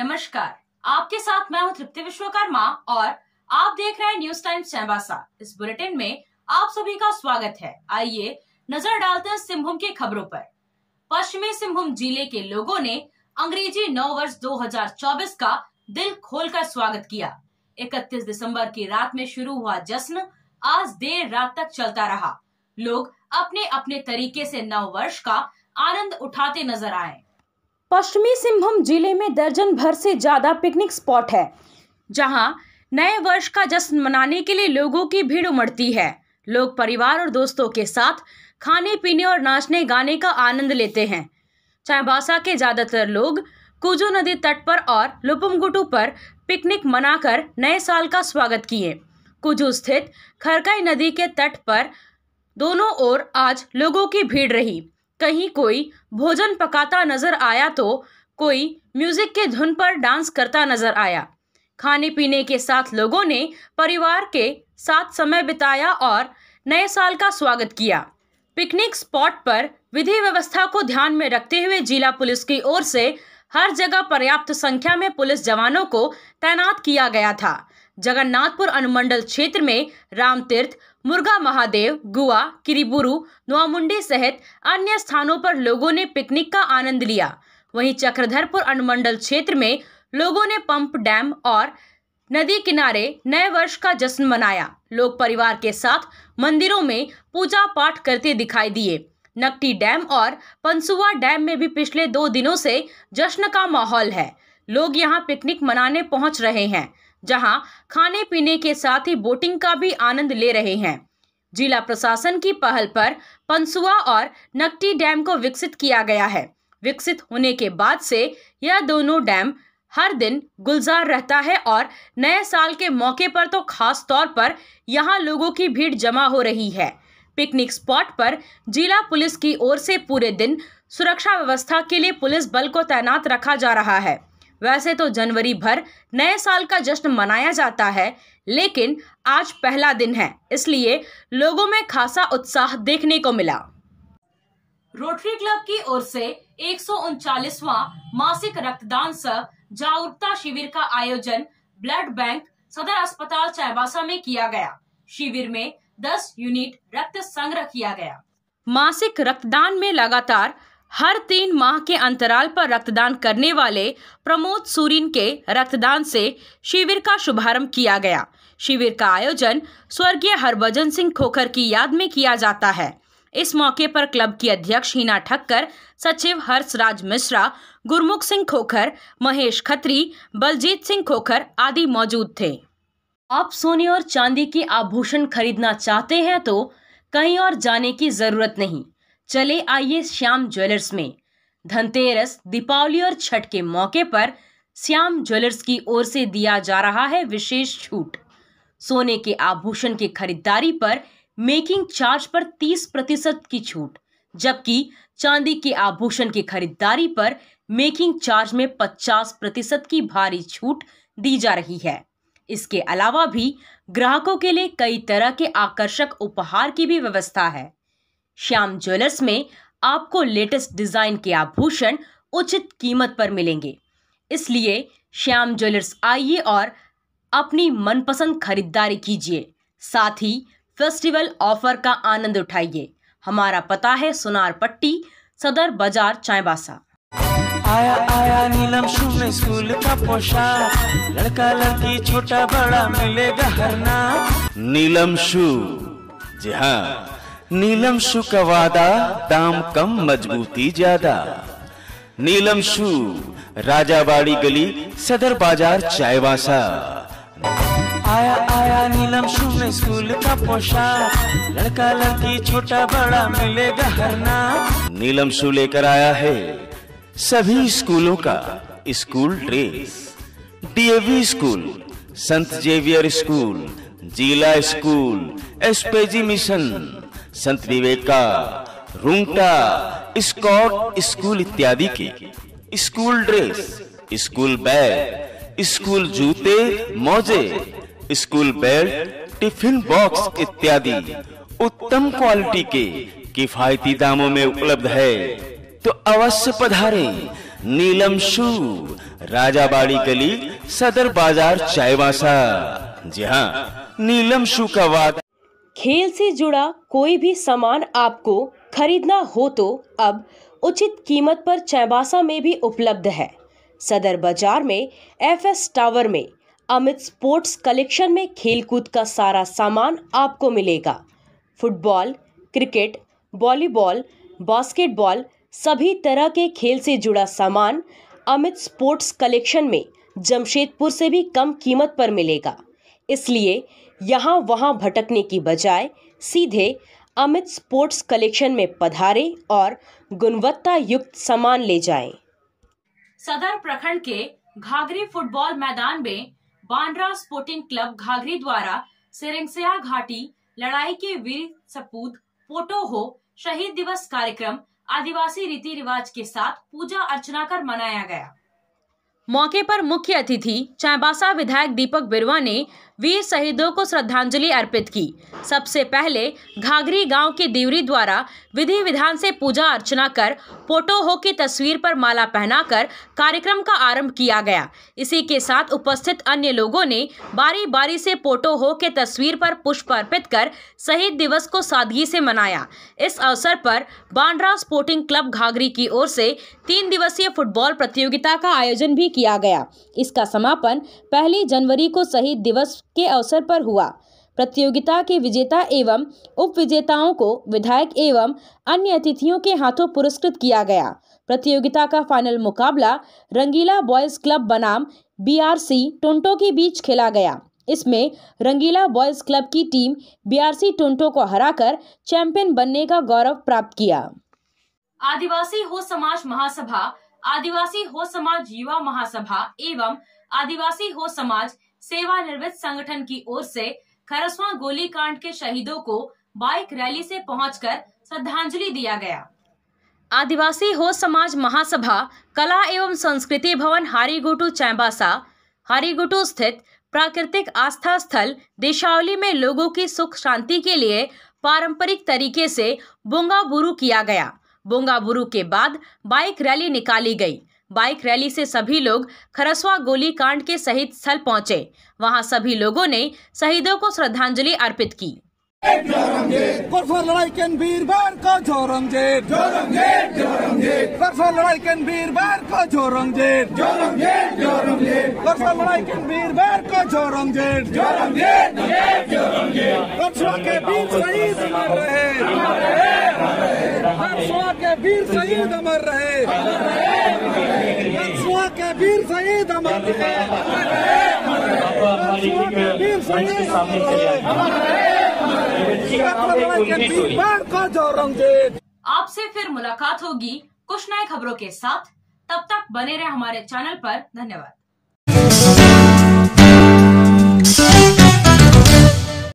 नमस्कार आपके साथ मैं हूं तृप्ति विश्वकर्मा और आप देख रहे हैं न्यूज टाइम चैम्बासा इस बुलेटिन में आप सभी का स्वागत है आइए नजर डालते हैं सिंहभूम की खबरों पर पश्चिमी सिंहभूम जिले के लोगों ने अंग्रेजी नव वर्ष 2024 का दिल खोलकर स्वागत किया 31 दिसंबर की रात में शुरू हुआ जश्न आज देर रात तक चलता रहा लोग अपने अपने तरीके से नव वर्ष का आनंद उठाते नजर आए पश्चिमी सिंहभूम जिले में दर्जन भर से ज़्यादा पिकनिक स्पॉट है जहां नए वर्ष का जश्न मनाने के लिए लोगों की भीड़ उमड़ती है लोग परिवार और दोस्तों के साथ खाने पीने और नाचने गाने का आनंद लेते हैं चाईबासा के ज़्यादातर लोग कुजो नदी तट पर और लुपुमगुटू पर पिकनिक मनाकर नए साल का स्वागत किए कुजू स्थित खरकाई नदी के तट पर दोनों ओर आज लोगों की भीड़ रही कहीं कोई भोजन पकाता नजर आया तो कोई म्यूजिक के धुन पर डांस करता नजर आया खाने पीने के साथ लोगों ने परिवार के साथ समय बिताया और नए साल का स्वागत किया पिकनिक स्पॉट पर विधि व्यवस्था को ध्यान में रखते हुए जिला पुलिस की ओर से हर जगह पर्याप्त संख्या में पुलिस जवानों को तैनात किया गया था जगन्नाथपुर अनुमंडल क्षेत्र में रामतीर्थ मुर्गा महादेव गुआ किरीबुरु नुआमुंडी सहित अन्य स्थानों पर लोगों ने पिकनिक का आनंद लिया वहीं चक्रधरपुर अनुमंडल क्षेत्र में लोगों ने पंप डैम और नदी किनारे नए वर्ष का जश्न मनाया लोग परिवार के साथ मंदिरों में पूजा पाठ करते दिखाई दिए नकटी डैम और पंसुआ डैम में भी पिछले दो दिनों से जश्न का माहौल है लोग यहाँ पिकनिक मनाने पहुँच रहे हैं जहाँ खाने पीने के साथ ही बोटिंग का भी आनंद ले रहे हैं जिला प्रशासन की पहल पर पंसुआ और नकटी डैम को विकसित किया गया है विकसित होने के बाद से यह दोनों डैम हर दिन गुलजार रहता है और नए साल के मौके पर तो खास तौर पर यहाँ लोगों की भीड़ जमा हो रही है पिकनिक स्पॉट पर जिला पुलिस की ओर से पूरे दिन सुरक्षा व्यवस्था के लिए पुलिस बल को तैनात रखा जा रहा है वैसे तो जनवरी भर नए साल का जश्न मनाया जाता है लेकिन आज पहला दिन है इसलिए लोगों में खासा उत्साह देखने को मिला रोटरी क्लब की ओर से एक मासिक रक्तदान सह जागरूकता शिविर का आयोजन ब्लड बैंक सदर अस्पताल चाईबासा में किया गया शिविर में दस यूनिट रक्त संग्रह किया गया मासिक रक्तदान में लगातार हर तीन माह के अंतराल पर रक्तदान करने वाले प्रमोद सूरीन के रक्तदान से शिविर का शुभारंभ किया गया शिविर का आयोजन स्वर्गीय हरभजन सिंह खोखर की याद में किया जाता है इस मौके पर क्लब की अध्यक्ष हिना ठक्कर सचिव हर्षराज मिश्रा गुरमुख सिंह खोखर महेश खत्री बलजीत सिंह खोखर आदि मौजूद थे आप सोने और चांदी के आभूषण खरीदना चाहते हैं तो कहीं और जाने की ज़रूरत नहीं चले आइए श्याम ज्वेलर्स में धनतेरस दीपावली और छठ के मौके पर श्याम ज्वेलर्स की ओर से दिया जा रहा है विशेष छूट सोने के आभूषण की खरीदारी पर मेकिंग चार्ज पर 30 प्रतिशत की छूट जबकि चांदी के आभूषण की खरीदारी पर मेकिंग चार्ज में 50 प्रतिशत की भारी छूट दी जा रही है इसके अलावा भी ग्राहकों के लिए कई तरह के आकर्षक उपहार की भी व्यवस्था है श्याम ज्वेलर्स में आपको लेटेस्ट डिजाइन के आभूषण उचित कीमत पर मिलेंगे इसलिए श्याम ज्वेलर्स आइए और अपनी मनपसंद खरीदारी कीजिए साथ ही फेस्टिवल ऑफर का आनंद उठाइए हमारा पता है सुनार पट्टी सदर बाजार चाईबासा आया आया नीलम शून्य स्कूल का पोशाक लड़का लड़की छोटा बड़ा मिलेगा हर नाम नीलम शू जी हाँ नीलम शु का वादा दाम कम मजबूती ज्यादा नीलम शु राजाबाड़ी गली सदर बाजार चायवासा आया आया नीलम शून्य स्कूल का पोशाक लड़का लड़की छोटा बड़ा मिलेगा हर नाम नीलम शू लेकर आया है सभी स्कूलों का स्कूल ड्रेस डीएवी स्कूल संत जेवियर स्कूल जिला स्कूल एसपीजी मिशन संत विवेका रूंगटा स्कॉट स्कूल इत्यादि के school dress school bag school जूते मोजे स्कूल बेल्ट टिफिन बॉक्स इत्यादि उत्तम क्वालिटी के किफायती दामों में उपलब्ध है तो अवश्य पधारे नीलम शू बाड़ी गली सदर बाजार चायवासा जी हाँ नीलम शू का वाद खेल से जुड़ा कोई भी सामान आपको खरीदना हो तो अब उचित कीमत पर चैबासा में भी उपलब्ध है सदर बाजार में एफएस टावर में अमित स्पोर्ट्स कलेक्शन में खेलकूद का सारा सामान आपको मिलेगा फुटबॉल क्रिकेट वॉलीबॉल बास्केटबॉल सभी तरह के खेल से जुड़ा सामान अमित स्पोर्ट्स कलेक्शन में जमशेदपुर से भी कम कीमत पर मिलेगा इसलिए यहाँ वहाँ भटकने की बजाय सीधे अमित स्पोर्ट्स कलेक्शन में पधारे और गुणवत्ता युक्त सामान ले जाएं। सदर प्रखंड के घाघरी फुटबॉल मैदान में बांद्रा स्पोर्टिंग क्लब घाघरी द्वारा सिरिंगसिया घाटी लड़ाई के वीर सपूत पोटो हो शहीद दिवस कार्यक्रम आदिवासी रीति रिवाज के साथ पूजा अर्चना कर मनाया गया मौके पर मुख्य अतिथि चाईबासा विधायक दीपक बिरवा ने वीर शहीदों को श्रद्धांजलि अर्पित की सबसे पहले घाघरी गांव के देवरी द्वारा विधि विधान से पूजा अर्चना कर पोटोहो की तस्वीर पर माला पहनाकर कार्यक्रम का आरंभ किया गया इसी के साथ उपस्थित अन्य लोगों ने बारी बारी से पोटोहो के तस्वीर पर पुष्प अर्पित कर शहीद दिवस को सादगी से मनाया इस अवसर पर बांड्रा स्पोर्टिंग क्लब घाघरी की ओर से तीन दिवसीय फुटबॉल प्रतियोगिता का आयोजन भी किया गया इसका समापन पहली जनवरी को शहीद दिवस के अवसर पर हुआ प्रतियोगिता के विजेता एवं उप विजेताओं को विधायक एवं अन्य अतिथियों के हाथों पुरस्कृत किया गया प्रतियोगिता का फाइनल मुकाबला रंगीला बॉयज़ क्लब बनाम बीआरसी टोंटो के बीच खेला गया इसमें रंगीला बॉयज़ क्लब की टीम बीआरसी टोंटो को हराकर चैंपियन बनने का गौरव प्राप्त किया आदिवासी हो समाज महासभा आदिवासी हो समाज युवा महासभा एवं आदिवासी हो समाज सेवानिवृत्त संगठन की ओर से खरसवा गोलीकांड के शहीदों को बाइक रैली से पहुंचकर श्रद्धांजलि दिया गया आदिवासी हो समाज महासभा कला एवं संस्कृति भवन हारीगुटू चैम्बासा हारीगुटू स्थित प्राकृतिक आस्था स्थल देशावली में लोगों की सुख शांति के लिए पारंपरिक तरीके से बोंगा बुरु किया गया बोंगा बुरु के बाद बाइक रैली निकाली गई बाइक रैली से सभी लोग खरसवा गोली कांड के शहीद स्थल पहुंचे वहां सभी लोगों ने शहीदों को श्रद्धांजलि अर्पित की के बीच रहे नरसुआ के वीर शहीद अमर रहे नरसुआ के वीर शहीद अमर रहे वीर शहीद मतलब आपसे फिर मुलाकात होगी कुछ नए खबरों के साथ तब तक बने रहे हमारे चैनल पर धन्यवाद